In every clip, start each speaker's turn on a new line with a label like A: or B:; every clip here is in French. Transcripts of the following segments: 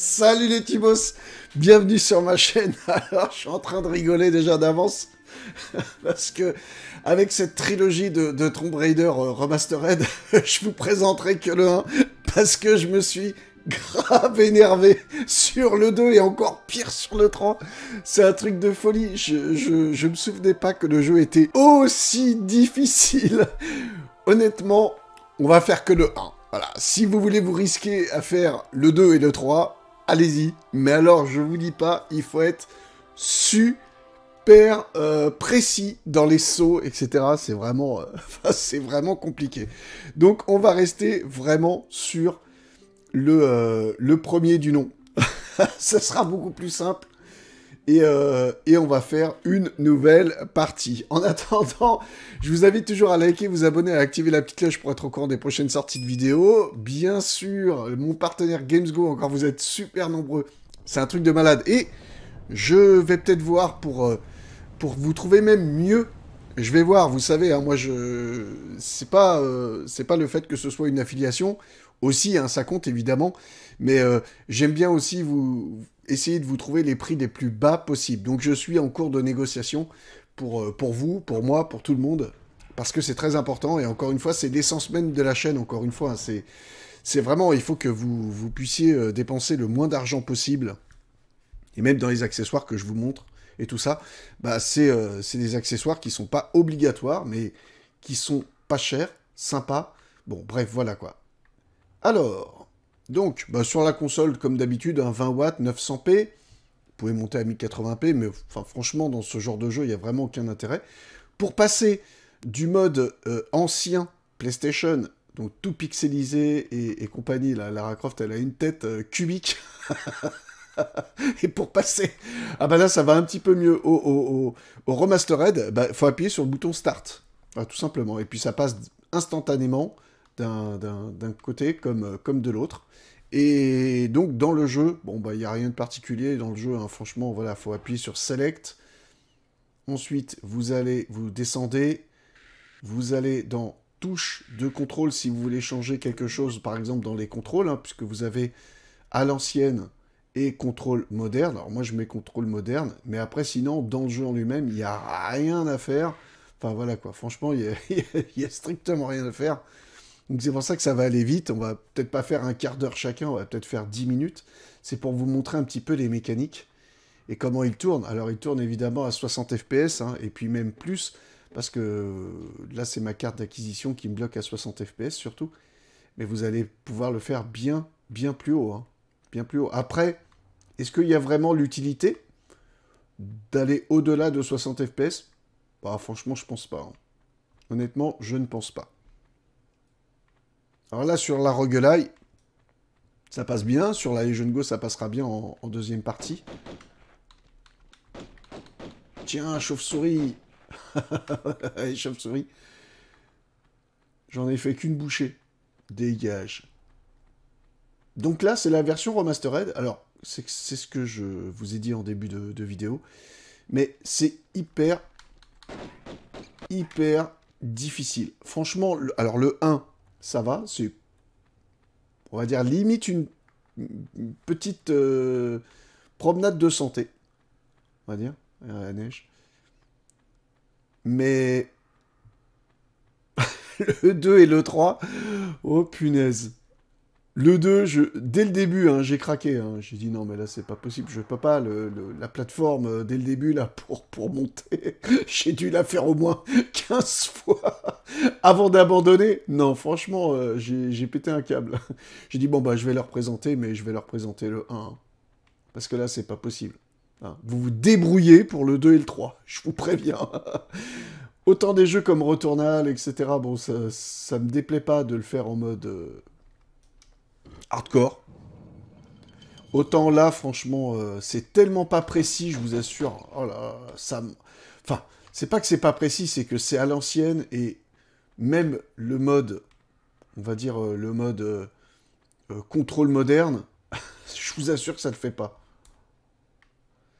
A: Salut les Tibos, bienvenue sur ma chaîne. Alors, je suis en train de rigoler déjà d'avance parce que avec cette trilogie de, de Tomb Raider euh, remastered, je vous présenterai que le 1 parce que je me suis grave énervé sur le 2 et encore pire sur le 3. C'est un truc de folie. Je, je me souvenais pas que le jeu était aussi difficile. Honnêtement, on va faire que le 1. Voilà, si vous voulez vous risquer à faire le 2 et le 3, allez-y. Mais alors, je vous dis pas, il faut être super euh, précis dans les sauts, etc. C'est vraiment, euh, c'est vraiment compliqué. Donc, on va rester vraiment sur le, euh, le premier du nom. Ça sera beaucoup plus simple euh, et, on va faire une nouvelle partie. En attendant, je vous invite toujours à liker, vous abonner, à activer la petite cloche pour être au courant des prochaines sorties de vidéos. Bien sûr, mon partenaire GamesGo, encore vous êtes super nombreux. C'est un truc de malade. Et je vais peut-être voir pour, euh, pour vous trouver même mieux. Je vais voir, vous savez, hein, moi je. C'est pas, euh, pas le fait que ce soit une affiliation. Aussi, hein, ça compte évidemment. Mais j'aime bien aussi vous essayer de vous trouver les prix les plus bas possibles. Donc je suis en cours de négociation pour, euh, pour vous, pour moi, pour tout le monde, parce que c'est très important. Et encore une fois, c'est l'essence même de la chaîne, encore une fois. Hein. c'est, vraiment, il faut que vous, vous puissiez euh, dépenser le moins d'argent possible. Et même dans les accessoires que je vous montre et tout ça, bah c'est, euh, c'est des accessoires qui sont pas obligatoires, mais qui sont pas chers, sympas. Bon, bref, voilà quoi. Alors, donc, bah, sur la console, comme d'habitude, un 20 watts, 900p. Vous pouvez monter à 1080p, mais franchement, dans ce genre de jeu, il n'y a vraiment aucun intérêt. Pour passer du mode euh, ancien PlayStation, donc tout pixelisé et, compagnie, là, Lara Croft, elle a une tête euh, cubique. et pour passer, ah bah là, ça va un petit peu mieux au, au, remastered, il bah, faut appuyer sur le bouton Start, tout simplement. Et puis ça passe instantanément d'un côté comme, euh, comme de l'autre. Et donc dans le jeu, bon bah il n'y a rien de particulier dans le jeu, hein. franchement voilà, faut appuyer sur Select. Ensuite, vous allez, vous descendez, vous allez dans touche de contrôle si vous voulez changer quelque chose, par exemple dans les contrôles, hein, puisque vous avez à l'ancienne et contrôle moderne. Alors moi je mets contrôle moderne, mais après sinon dans le jeu en lui-même, il n'y a rien à faire. Enfin voilà quoi, franchement il n'y a, strictement rien à faire. Donc c'est pour ça que ça va aller vite. On va peut-être pas faire un quart d'heure chacun, on va peut-être faire 10 minutes. C'est pour vous montrer un petit peu les mécaniques et comment il tourne. Alors il tourne évidemment à 60 fps hein, et puis même plus parce que euh, là c'est ma carte d'acquisition qui me bloque à 60 fps surtout. Mais vous allez pouvoir le faire bien, bien plus haut. Hein, bien plus haut. Après, est-ce qu'il y a vraiment l'utilité d'aller au-delà de 60 fps bah, Franchement, je pense pas. Hein. Honnêtement, je ne pense pas. Alors là, sur la Roguelai, ça passe bien. Sur la Legion Go, ça passera bien en, deuxième partie. Tiens, chauve-souris chauve-souris. J'en ai fait qu'une bouchée. Dégage. Donc là, c'est la version remastered. Alors, c'est ce que je vous ai dit en début de, vidéo. Mais c'est hyper, hyper difficile. Franchement, alors le 1, ça va, c'est, on va dire, limite une, petite euh, promenade de santé, on va dire, à la neige. Mais le 2 et le 3, oh punaise. Le 2, je, dès le début, hein, j'ai craqué. Hein. j'ai dit non, mais là, c'est pas possible. Je peux pas. la plateforme, euh, dès le début, là, pour, pour monter, j'ai dû la faire au moins 15 fois avant d'abandonner. Non, franchement, euh, j'ai pété un câble. J'ai dit bon, bah, je vais leur présenter, mais je vais leur présenter le 1. Parce que là, c'est pas possible. Hein. vous vous débrouillez pour le 2 et le 3. Je vous préviens. Autant des jeux comme Returnal, etc. Bon, ça, ça me déplaît pas de le faire en mode. Euh, hardcore. Autant là, franchement, euh, c'est tellement pas précis, je vous assure. Oh là, ça. Enfin, c'est pas que c'est pas précis, c'est que c'est à l'ancienne et même le mode, on va dire euh, le mode euh, contrôle moderne, je vous assure que ça ne le fait pas.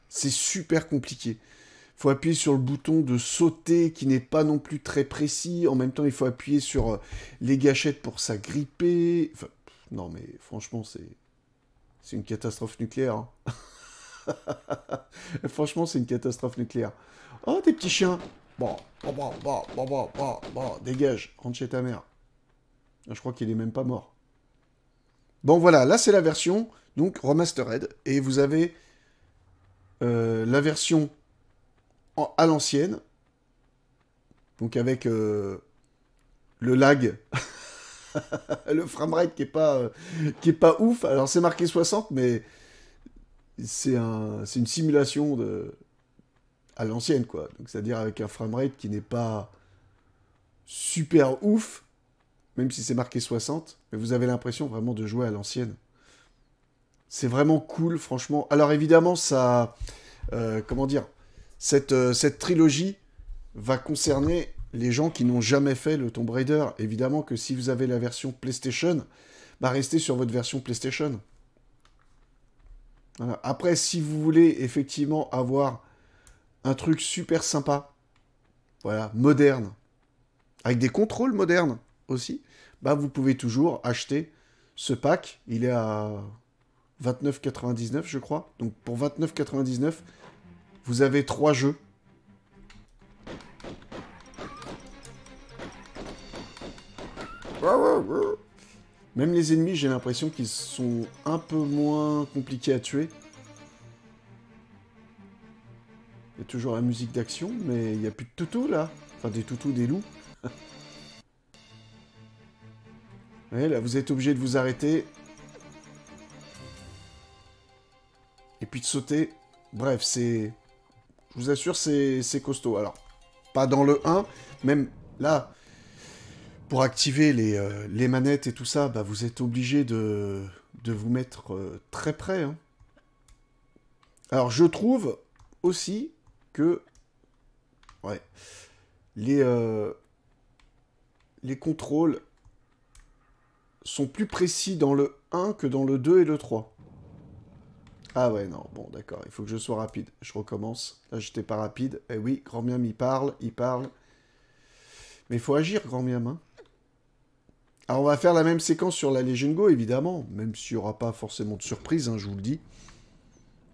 A: C'est super compliqué. Il faut appuyer sur le bouton de sauter qui n'est pas non plus très précis. En même temps, il faut appuyer sur les gâchettes pour s'agripper. Enfin, non, mais franchement, c'est. C'est une catastrophe nucléaire. Hein. franchement, c'est une catastrophe nucléaire. Oh, tes petits chiens Bon, bon, bon, bon, bon, dégage, rentre chez ta mère. Ah, je crois qu'il est même pas mort. Bon, voilà, là, c'est la version, donc, remastered. Et vous avez euh, la version à l'ancienne, donc avec euh, le lag le framerate qui est pas euh, qui est pas ouf. Alors c'est marqué 60, mais c'est un, une simulation de à l'ancienne quoi. c'est-à-dire avec un framerate qui n'est pas super ouf, même si c'est marqué 60, mais vous avez l'impression vraiment de jouer à l'ancienne. C'est vraiment cool, franchement. Alors évidemment, ça, euh, comment dire, cette, euh, cette trilogie va concerner les gens qui n'ont jamais fait le Tomb Raider, évidemment que si vous avez la version PlayStation, bah restez sur votre version PlayStation. Après, si vous voulez effectivement avoir un truc super sympa, voilà, moderne, avec des contrôles modernes aussi, bah vous pouvez toujours acheter ce pack. Il est à 29,99 je crois. Donc pour 29,99, vous avez trois jeux Même les ennemis, j'ai l'impression qu'ils sont un peu moins compliqués à tuer. Il y a toujours la musique d'action, mais il n'y a plus de toutous, là. Enfin, des toutous, des loups. voyez, là, vous êtes obligé de vous arrêter. Et puis de sauter. Bref, c'est... Je vous assure, c'est costaud. Alors, pas dans le 1, même là, pour activer euh, les, manettes et tout ça, bah, vous êtes obligé de, vous mettre euh, très près. Hein. Alors, je trouve aussi que ouais, les, euh, les contrôles sont plus précis dans le 1 que dans le 2 et le 3. Ah ouais, non, bon, d'accord, il faut que je sois rapide. Je recommence. Là, j'étais pas rapide. Eh oui, grand miam, il parle, il parle. Mais il faut agir, grand miam. Hein. Alors on va faire la même séquence sur la Legion Go, évidemment, même s'il n'y aura pas forcément de surprise, hein, je vous le dis.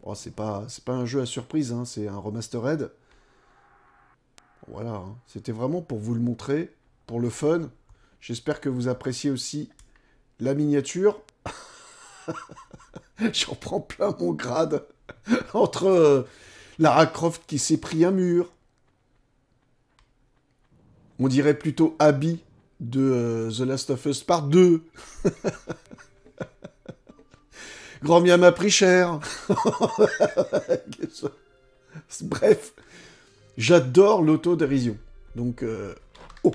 A: Oh, c'est pas, pas un jeu à surprise, hein, c'est un remastered. Voilà, hein. c'était vraiment pour vous le montrer, pour le fun. J'espère que vous appréciez aussi la miniature. J'en prends plein mon grade. Entre la euh, Lara Croft qui s'est pris un mur. On dirait plutôt Abby de euh, The Last of Us Part 2. Grand bien m'a pris cher. Bref, j'adore l'auto-dérision. Donc, euh, oh.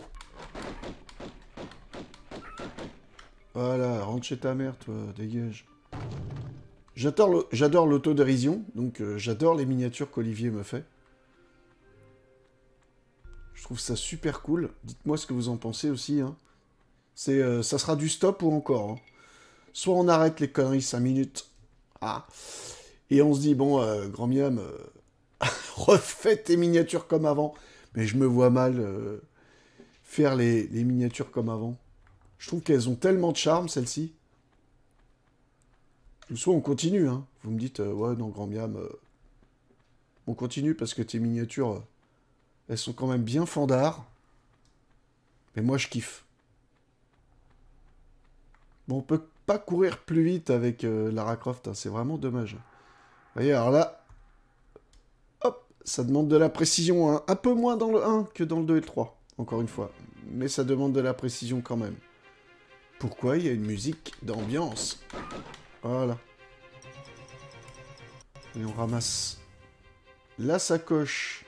A: Voilà, rentre chez ta mère, toi, dégage. J'adore l'auto-dérision. donc euh, j'adore les miniatures qu'Olivier me fait. Je trouve ça super cool. Dites-moi ce que vous en pensez aussi. Hein. Euh, ça sera du stop ou encore. Hein. Soit on arrête les conneries 5 minutes. Ah, et on se dit, bon, euh, grand miam, euh, refais tes miniatures comme avant. Mais je me vois mal faire les, miniatures comme avant. Je trouve qu'elles ont tellement de charme, celles-ci. Ou Soit on continue, hein. Vous me dites, ouais, non, grand miam, on continue parce que tes miniatures, elles sont quand même bien fandards. Mais moi, je kiffe. Bon, on peut pas courir plus vite avec euh, Lara Croft. Hein. C'est vraiment dommage. Vous voyez, alors là... Hop Ça demande de la précision. Hein. Un peu moins dans le 1 que dans le 2 et le 3. Encore une fois. Mais ça demande de la précision quand même. Pourquoi il y a une musique d'ambiance Voilà. Et on ramasse la sacoche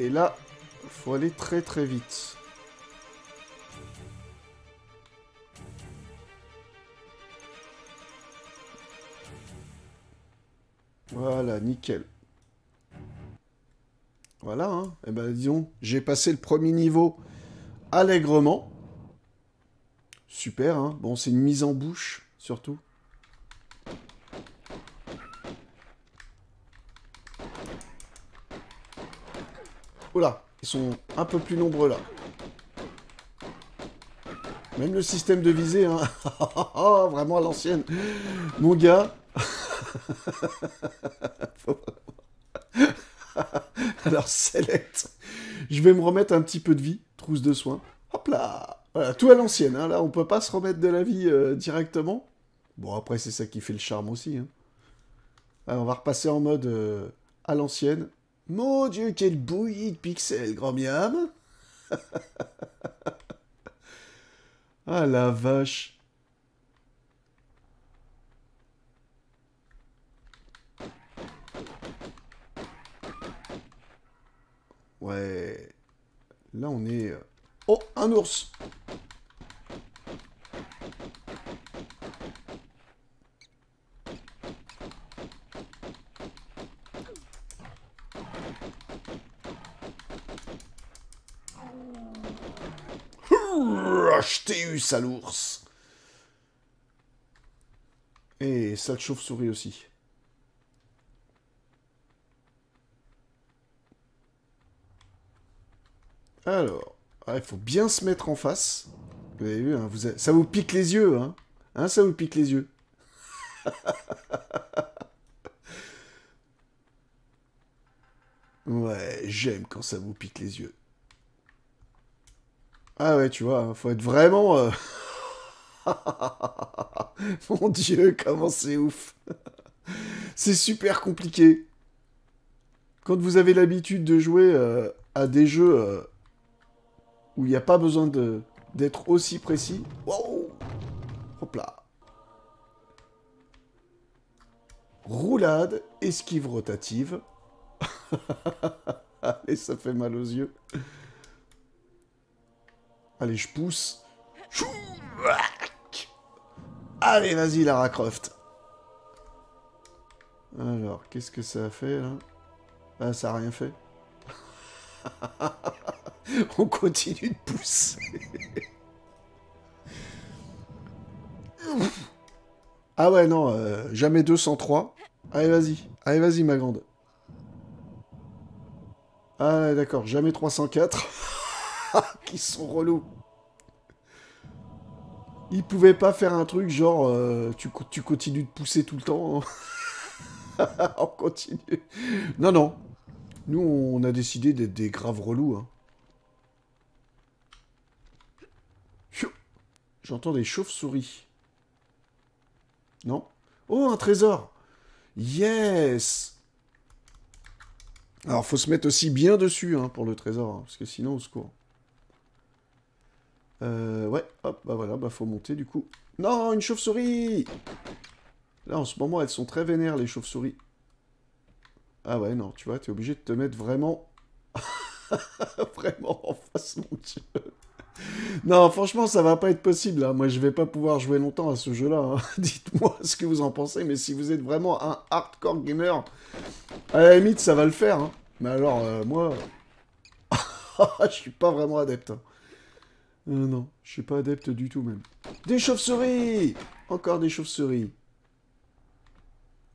A: Et là, faut aller très très vite. Voilà, nickel. Voilà, hein. Eh ben, disons, j'ai passé le premier niveau allègrement. Super, hein. Bon, c'est une mise en bouche, surtout. Oula, ils sont un peu plus nombreux là. Même le système de visée, hein. Oh, vraiment à l'ancienne. Mon gars. Alors, select. Je vais me remettre un petit peu de vie, trousse de soins. Hop là Voilà, tout à l'ancienne. Hein. Là, on peut pas se remettre de la vie euh, directement. Bon, après, c'est ça qui fait le charme aussi. Hein. on va repasser en mode euh, à l'ancienne. Mon Dieu, quelle bouillie de pixels, grand miam Ah la vache Ouais... Là, on est... Euh, oh, un ours j'ai eu, sale ours Et sale chauve-souris aussi. Alors, ah, il faut bien se mettre en face. Vous avez vu, hein, ça vous pique les yeux, hein, hein Ça vous pique les yeux. ouais, j'aime quand ça vous pique les yeux. Ah ouais, tu vois, faut être vraiment. Euh, mon dieu, comment c'est ouf! c'est super compliqué. Quand vous avez l'habitude de jouer euh, à des jeux euh, où il n'y a pas besoin d'être aussi précis. Wow! Hop là! Roulade, esquive rotative. Allez, ça fait mal aux yeux. Allez, je pousse. Allez, vas-y, Lara Croft. Alors, qu'est-ce que ça a fait, là Ah, ça a rien fait. On continue de pousser. ah ouais, non, euh, jamais 203. Allez, vas-y. Allez, vas-y, ma grande. Ah, d'accord, jamais 304. qui sont relous. Ils pouvaient pas faire un truc genre euh, tu, continues de pousser tout le temps. Hein. on continue. Non, non. Nous, on a décidé d'être des graves relous. Hein. J'entends des chauves-souris. Non Oh, un trésor Yes alors, faut se mettre aussi bien dessus hein, pour le trésor, parce que sinon, au secours. Euh, ouais, hop, bah voilà, bah faut monter du coup. Non, une chauve-souris Là, en ce moment, elles sont très vénères, les chauves-souris. Ah ouais, non, tu vois, t'es obligé de te mettre vraiment... vraiment en face, mon dieu non, franchement, ça va pas être possible. là hein. Moi, je vais pas pouvoir jouer longtemps à ce jeu-là. Hein. Dites-moi ce que vous en pensez, mais si vous êtes vraiment un hardcore gamer, à la limite, ça va le faire. Hein. Mais alors, euh, moi, je suis pas vraiment adepte non, je suis pas adepte du tout même. Des chauves-souris Encore des chauves-souris.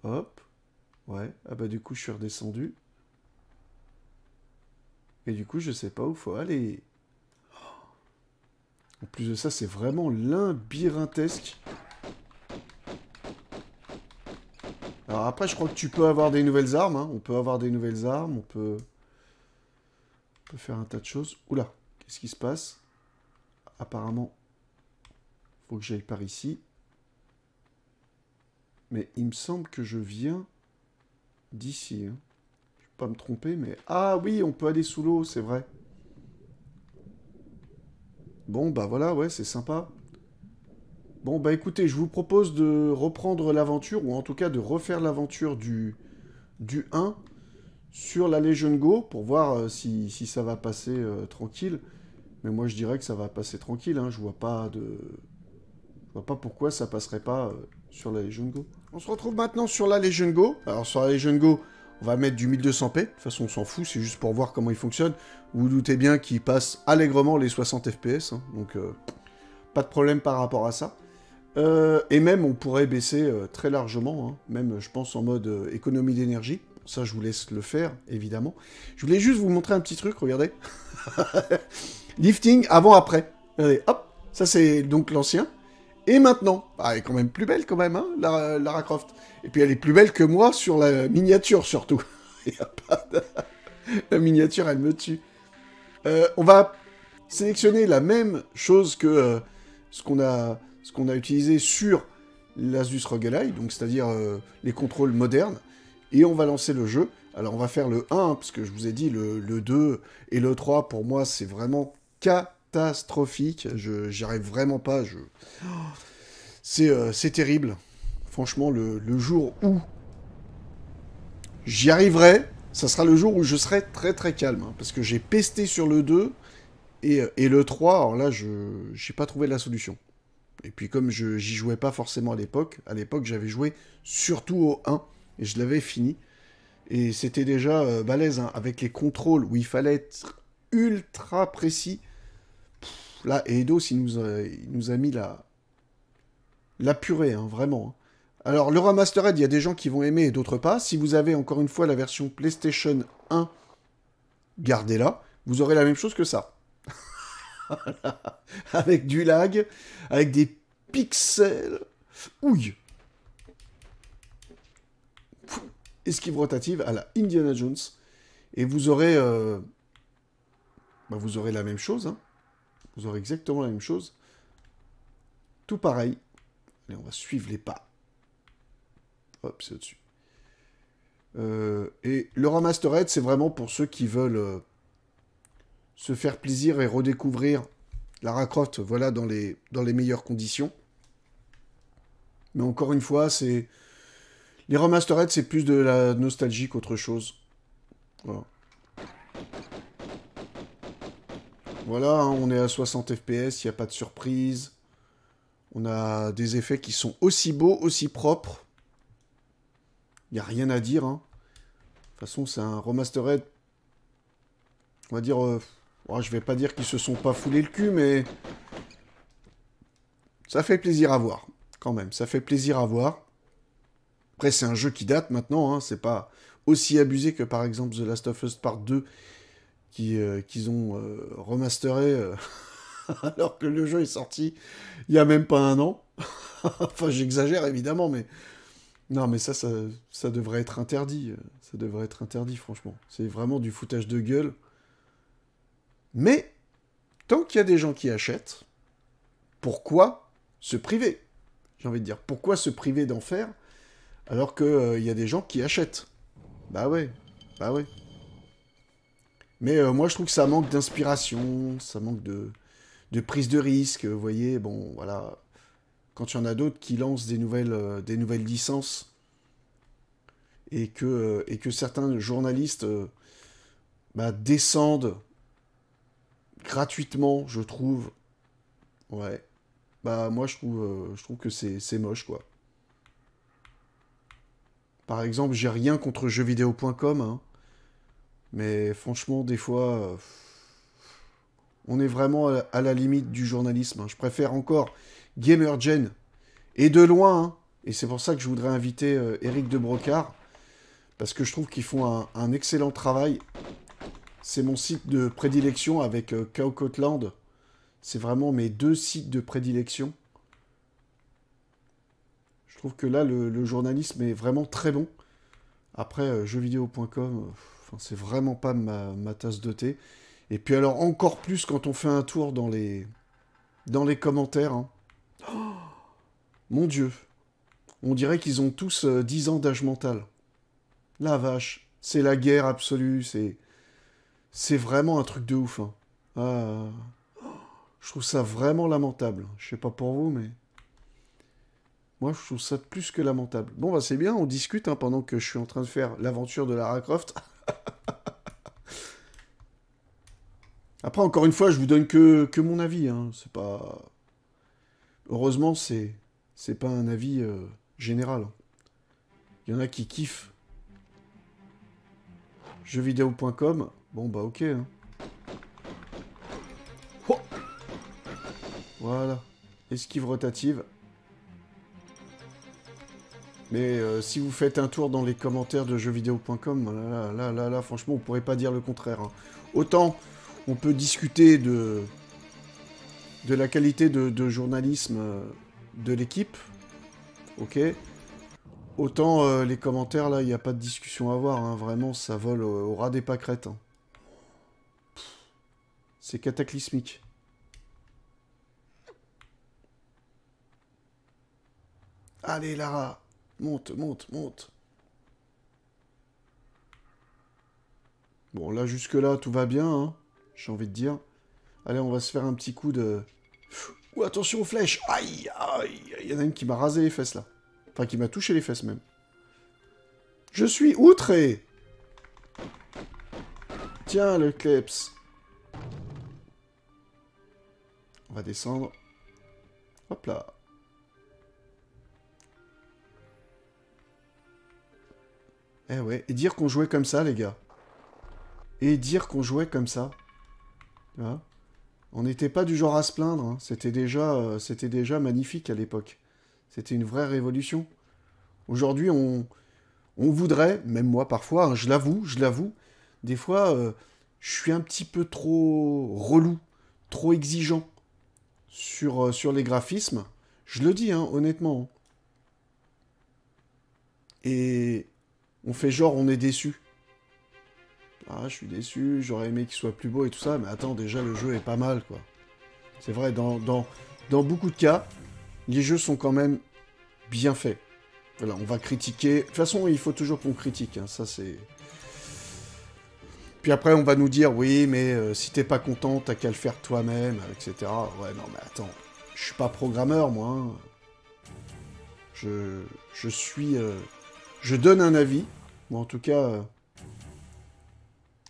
A: Hop. Ouais. Ah bah du coup, je suis redescendu. Et du coup, je sais pas où faut aller. En plus de ça, c'est vraiment l'imbirintesque. Alors après, je crois que tu peux avoir des nouvelles armes. Hein. On peut avoir des nouvelles armes. On peut, on peut faire un tas de choses. Oula, qu'est-ce qui se passe apparemment, faut que j'aille par ici. Mais il me semble que je viens d'ici. Je hein. Je vais pas me tromper, mais... Ah oui, on peut aller sous l'eau, c'est vrai. Bon, bah voilà, ouais, c'est sympa. Bon, bah écoutez, je vous propose de reprendre l'aventure, ou en tout cas de refaire l'aventure du, du 1 sur la Legion Go, pour voir euh, si, ça va passer euh, tranquille. Mais moi, je dirais que ça va passer tranquille. Hein. Je vois pas de, je vois pas pourquoi ça passerait pas euh, sur la Legion Go. On se retrouve maintenant sur la Legion Go. Alors sur la Legion Go, on va mettre du 1200p. De toute façon, on s'en fout. C'est juste pour voir comment il fonctionne. Vous, doutez bien qu'il passe allègrement les 60 fps. Hein. Donc euh, pas de problème par rapport à ça. Euh, et même, on pourrait baisser très largement. Hein. Même, je pense, en mode économie d'énergie. Ça, je vous laisse le faire, évidemment. Je voulais juste vous montrer un petit truc, regardez. Lifting avant-après. Regardez, hop, ça c'est donc l'ancien. Et maintenant, ah, elle est quand même plus belle quand même, hein, Lara, Lara, Croft. Et puis elle est plus belle que moi sur la miniature surtout. Il a pas La miniature, elle me tue. Euh, on va sélectionner la même chose que euh, ce qu'on a, a, utilisé sur l'Asus Roguelite, donc c'est-à-dire euh, les contrôles modernes et on va lancer le jeu. Alors on va faire le 1, parce que je vous ai dit, le, 2 et le 3, pour moi, c'est vraiment catastrophique. Je arrive vraiment pas. Je... Euh, c'est terrible. Franchement, le, le jour où j'y arriverai, ça sera le jour où je serai très très calme. Hein, parce que j'ai pesté sur le 2 et, euh, et le 3. Alors là, je n'ai pas trouvé la solution. Et puis comme je j'y jouais pas forcément à l'époque, à l'époque j'avais joué surtout au 1 et je l'avais fini. Et c'était déjà euh, balèze, hein, avec les contrôles où il fallait être ultra précis. là, Eidos, il nous a, nous a mis la, la purée, hein, vraiment. Hein. Alors, le Remastered, il y a des gens qui vont aimer et d'autres pas. Si vous avez encore une fois la version PlayStation 1, gardez-la. Vous aurez la même chose que ça. avec du lag, avec des pixels. Ouille esquive rotative à la Indiana Jones. Et vous aurez, euh, bah, vous aurez la même chose. Hein. Vous aurez exactement la même chose. Tout pareil. Allez, on va suivre les pas. Hop, c'est au-dessus. Euh, et le remastered, c'est vraiment pour ceux qui veulent euh, se faire plaisir et redécouvrir la Croft, voilà, dans les, dans les meilleures conditions. Mais encore une fois, c'est les remastered, c'est plus de la nostalgie qu'autre chose. Voilà. Hein, on est à 60 FPS, il n'y a pas de surprise. On a des effets qui sont aussi beaux, aussi propres. Il n'y a rien à dire. Hein. De toute façon, c'est un remastered. On va dire... je euh, ne oh, je vais pas dire qu'ils se sont pas foulés le cul, mais... Ça fait plaisir à voir, quand même. Ça fait plaisir à voir c'est un jeu qui date maintenant, hein, c'est pas aussi abusé que par exemple The Last of Us Part 2 euh, qu'ils ont euh, remasteré euh, alors que le jeu est sorti il y a même pas un an. enfin, j'exagère évidemment, mais non, mais ça, ça, ça, devrait être interdit. Ça devrait être interdit, franchement. C'est vraiment du foutage de gueule. Mais, tant qu'il y a des gens qui achètent, pourquoi se priver J'ai envie de dire, pourquoi se priver d'en faire alors qu'il euh, y a des gens qui achètent. Bah ouais, bah ouais. Mais euh, moi, je trouve que ça manque d'inspiration, ça manque de, prise de risque, vous voyez. Bon, voilà. Quand il y en a d'autres qui lancent des nouvelles, euh, des nouvelles licences et que, et que certains journalistes bah, descendent gratuitement, je trouve. Ouais. Bah moi je trouve, je trouve que c'est moche quoi. Par exemple, j'ai rien contre jeuxvideo.com, hein. mais franchement, des fois, euh, on est vraiment à la limite du journalisme. Hein. Je préfère encore GamerGen, et de loin, hein. et c'est pour ça que je voudrais inviter Eric euh, de parce que je trouve qu'ils font un, excellent travail. C'est mon site de prédilection avec euh, C'est vraiment mes deux sites de prédilection trouve que là, le, journalisme est vraiment très bon. Après, euh, jeuxvideo.com, euh, c'est vraiment pas ma, tasse de thé. Et puis alors, encore plus quand on fait un tour dans les, dans les commentaires. Hein. Mon Dieu On dirait qu'ils ont tous 10 euh, ans d'âge mental. La vache C'est la guerre absolue, c'est... C'est vraiment un truc de ouf. Hein. Ah, je trouve ça vraiment lamentable. Je sais pas pour vous, mais... Moi, je trouve ça plus que lamentable. Bon, bah, c'est bien, on discute hein, pendant que je suis en train de faire l'aventure de Lara Croft. Après, encore une fois, je vous donne que, mon avis. Hein. C'est pas. Heureusement, c'est c'est pas un avis euh, général. Hein. Il y en a qui kiffent. Jeuxvideo.com. Bon, bah, ok. Oh. voilà. Esquive rotative. Mais euh, si vous faites un tour dans les commentaires de jeuxvideo.com, là, là, là, là, franchement, on pourrait pas dire le contraire. Hein. Autant on peut discuter de, de la qualité de, journalisme euh, de l'équipe, ok Autant euh, les commentaires, là, il n'y a pas de discussion à avoir, hein. vraiment, ça vole au, ras des pâquerettes. Hein. C'est cataclysmique. Allez, Lara Monte, monte, monte. Bon, là, jusque-là, tout va bien, hein, j'ai envie de dire. Allez, on va se faire un petit coup de... ou attention aux flèches Aïe, aïe Il y en a une qui m'a rasé les fesses, là. Enfin, qui m'a touché les fesses, même. Je suis outré Tiens, le clips. On va descendre. Hop là Eh ouais, et dire qu'on jouait comme ça, les gars. Et dire qu'on jouait comme ça. on n'était pas du genre à se plaindre, hein. c'était déjà, euh, déjà magnifique à l'époque. C'était une vraie révolution. Aujourd'hui, on, on voudrait, même moi parfois, hein, je l'avoue, je l'avoue, des fois, euh, je suis un petit peu trop relou, trop exigeant sur, euh, sur les graphismes. Je le dis, hein, honnêtement. Et on fait genre on est déçu. Ah, je suis déçu, j'aurais aimé qu'il soit plus beau et tout ça, mais attends, déjà le jeu est pas mal quoi. C'est vrai, dans, dans, beaucoup de cas, les jeux sont quand même bien faits. Voilà, on va critiquer. De toute façon, il faut toujours qu'on critique, hein, ça c'est. Puis après, on va nous dire, oui, mais euh, si t'es pas content, t'as qu'à le faire toi-même, euh, etc. Ouais, non, mais attends, je suis pas programmeur, moi. Hein. Je, je suis euh, je donne un avis, en tout cas, euh,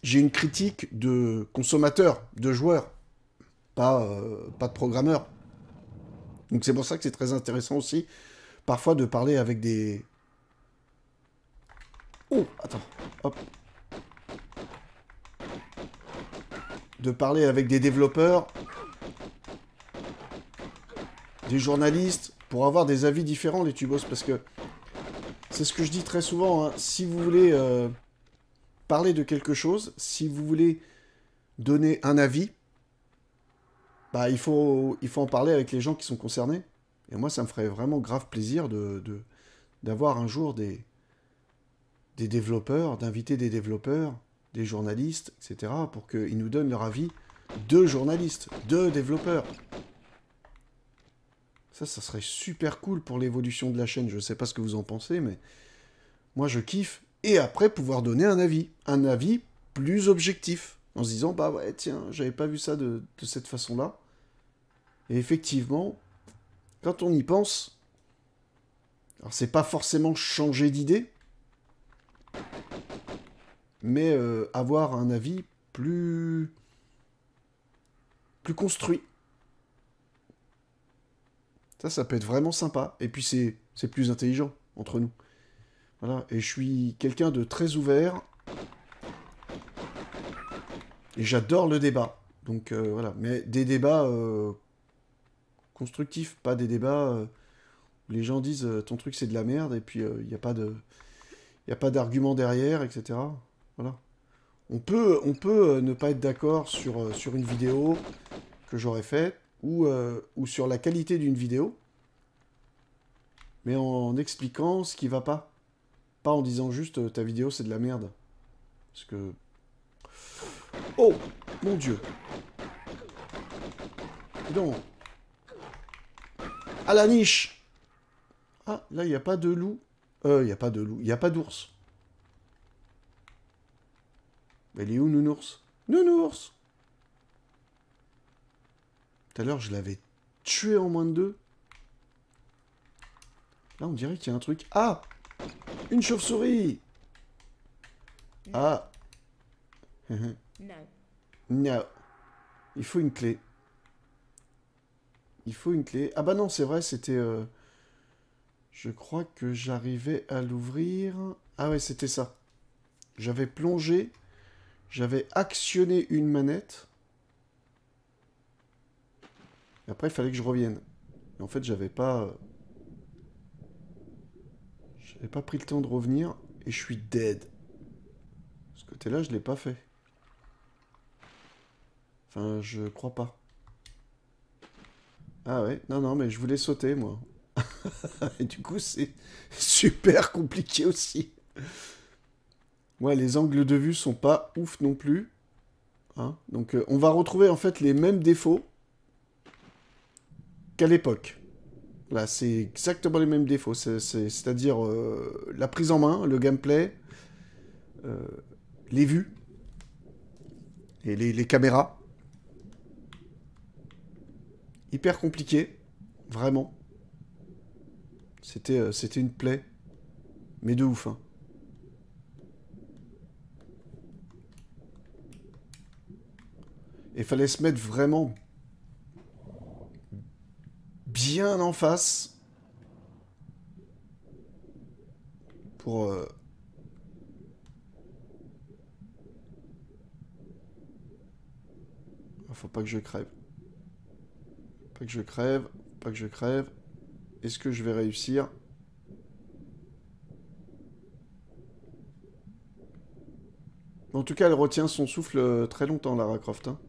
A: j'ai une critique de consommateur, de joueur, pas, euh, pas de programmeur. Donc c'est pour ça que c'est très intéressant aussi, parfois, de parler avec des... Oh, attends, hop. De parler avec des développeurs, des journalistes, pour avoir des avis différents les tubos, parce que c'est ce que je dis très souvent. Hein. Si vous voulez euh, parler de quelque chose, si vous voulez donner un avis, bah, il, faut, il faut en parler avec les gens qui sont concernés. Et moi, ça me ferait vraiment grave plaisir de, d'avoir un jour des, des développeurs, d'inviter des développeurs, des journalistes, etc., pour qu'ils nous donnent leur avis. de journalistes, deux développeurs. Ça, ça serait super cool pour l'évolution de la chaîne. Je ne sais pas ce que vous en pensez, mais moi, je kiffe. Et après, pouvoir donner un avis. Un avis plus objectif. En se disant, bah ouais, tiens, j'avais pas vu ça de, cette façon-là. Et effectivement, quand on y pense, alors c'est pas forcément changer d'idée, mais euh, avoir un avis plus plus construit. Ça, ça peut être vraiment sympa. Et puis, c'est plus intelligent entre nous. Voilà. Et je suis quelqu'un de très ouvert. Et j'adore le débat. Donc, euh, voilà. Mais des débats euh, constructifs, pas des débats euh, où les gens disent ton truc c'est de la merde et puis il n'y a pas de. Il a pas d'argument derrière, etc. Voilà. On peut, on peut ne pas être d'accord sur, sur une vidéo que j'aurais faite, euh, ou, sur la qualité d'une vidéo, mais en expliquant ce qui va pas. Pas en disant juste euh, ta vidéo c'est de la merde. Parce que. Oh Mon dieu Dis donc À la niche Ah, là, il n'y a pas de loup. Euh, il n'y a pas de loup. Il n'y a pas d'ours. Mais il est où, Nounours Nounours tout à l'heure, je l'avais tué en moins de deux. Là, on dirait qu'il y a un truc. Ah Une chauve-souris Ah Non. Il faut une clé. Il faut une clé. Ah bah non, c'est vrai, c'était... Euh, je crois que j'arrivais à l'ouvrir. Ah ouais, c'était ça. J'avais plongé. J'avais actionné une manette. Et après, il fallait que je revienne. en fait, j'avais pas. Euh, j'avais pas pris le temps de revenir et je suis dead. Ce côté-là, je l'ai pas fait. Enfin, je crois pas. Ah ouais, non, non, mais je voulais sauter, moi. et du coup, c'est super compliqué aussi. Ouais, les angles de vue sont pas ouf non plus. Hein. Donc, euh, on va retrouver en fait les mêmes défauts qu'à l'époque. Là, c'est exactement les mêmes défauts. C'est-à-dire euh, la prise en main, le gameplay, euh, les vues et les, caméras. Hyper compliqué, vraiment. C'était euh, c'était une plaie, mais de ouf. Hein. Et fallait se mettre vraiment bien en face pour euh, ah, faut pas que je crève pas que je crève pas que je crève est-ce que je vais réussir en tout cas elle retient son souffle euh, très longtemps Lara Croft hein.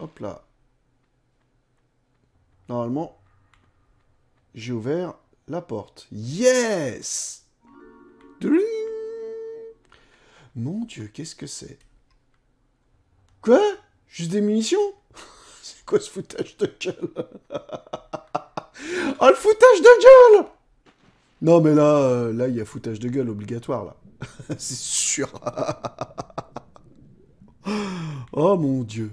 A: Hop là. Normalement, j'ai ouvert la porte. Yes Mon Dieu, qu'est-ce que c'est Quoi Juste des munitions C'est quoi ce foutage de gueule Oh, le foutage de gueule Non, mais là, euh, là, il y a foutage de gueule obligatoire, là. C'est sûr. oh, mon Dieu.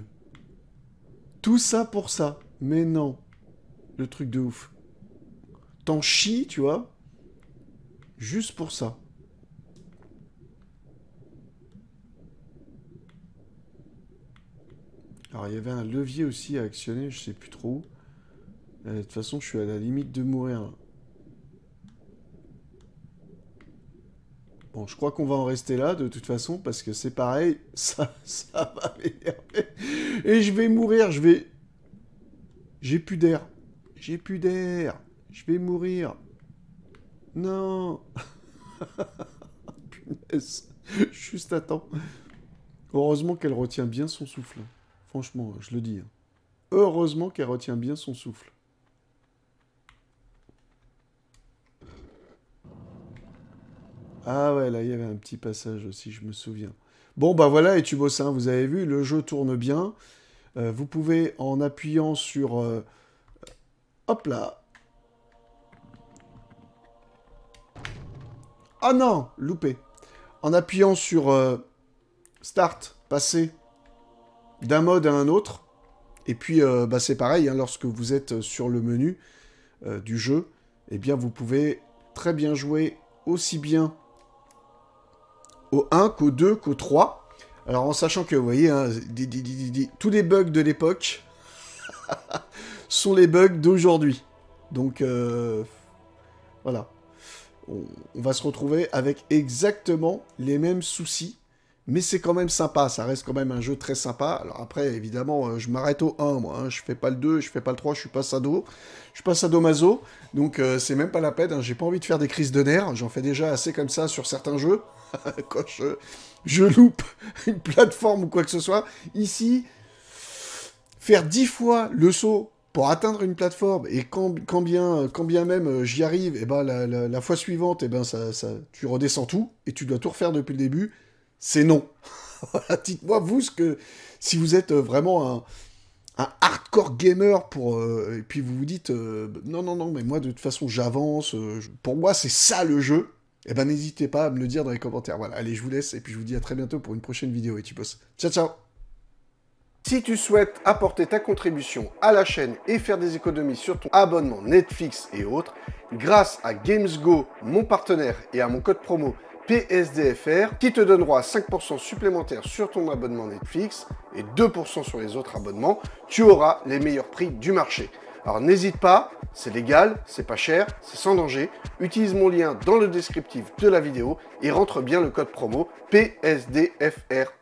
A: Tout ça pour ça. Mais non. Le truc de ouf. T'en chies, tu vois. Juste pour ça. Alors, il y avait un levier aussi à actionner, je sais plus trop euh, De toute façon, je suis à la limite de mourir. Bon, je crois qu'on va en rester là, de toute façon, parce que c'est pareil, ça, ça va m'énerver. Et je vais mourir, je vais... J'ai plus d'air. J'ai plus d'air. Je vais mourir. Non. Punaise. Juste attends. Heureusement qu'elle retient bien son souffle. Franchement, je le dis. Hein. Heureusement qu'elle retient bien son souffle. Ah ouais, là, il y avait un petit passage aussi, je me souviens. Bon, bah voilà, et ça, hein, vous avez vu, le jeu tourne bien. Euh, vous pouvez, en appuyant sur... Euh, hop là Ah non Loupé En appuyant sur euh, Start, passer d'un mode à un autre. Et puis, bah, c'est pareil, hein, lorsque vous êtes sur le menu du jeu, eh bien, vous pouvez très bien jouer aussi bien au 1, qu'au 2, qu'au 3. Alors en sachant que, vous voyez, hein, tous les bugs de l'époque sont les bugs d'aujourd'hui. Donc euh, voilà. on va se retrouver avec exactement les mêmes soucis mais c'est quand même sympa, ça reste quand même un jeu très sympa. Alors après, évidemment, euh, je m'arrête au 1, moi. Hein. Je fais pas le 2, je fais pas le 3, je suis pas sado. Je suis pas sadomaso, donc euh, c'est même pas la peine. Hein. J'ai pas envie de faire des crises de nerfs. J'en fais déjà assez comme ça sur certains jeux. quand je, loupe une plateforme ou quoi que ce soit. Ici, faire 10 fois le saut pour atteindre une plateforme, et quand, bien, même euh, j'y arrive, et eh ben la, fois suivante, et eh ben ça, ça, tu redescends tout, et tu dois tout refaire depuis le début c'est non. dites-moi vous ce que si vous êtes euh, vraiment un, hardcore gamer pour euh, et puis vous vous dites euh, non non non mais moi de toute façon j'avance pour moi c'est ça le jeu eh ben n'hésitez pas à me le dire dans les commentaires voilà allez je vous laisse et puis je vous dis à très bientôt pour une prochaine vidéo et tu bosses ciao ciao si tu souhaites apporter ta contribution à la chaîne et faire des économies sur ton abonnement Netflix et autres, grâce à GamesGo, mon partenaire, et à mon code promo PSDFR qui te donnera à 5% supplémentaire sur ton abonnement Netflix et 2% sur les autres abonnements. Tu auras les meilleurs prix du marché. Alors n'hésite pas, c'est légal, c'est pas cher, c'est sans danger. Utilise mon lien dans le descriptif de la vidéo et rentre bien le code promo PSDFR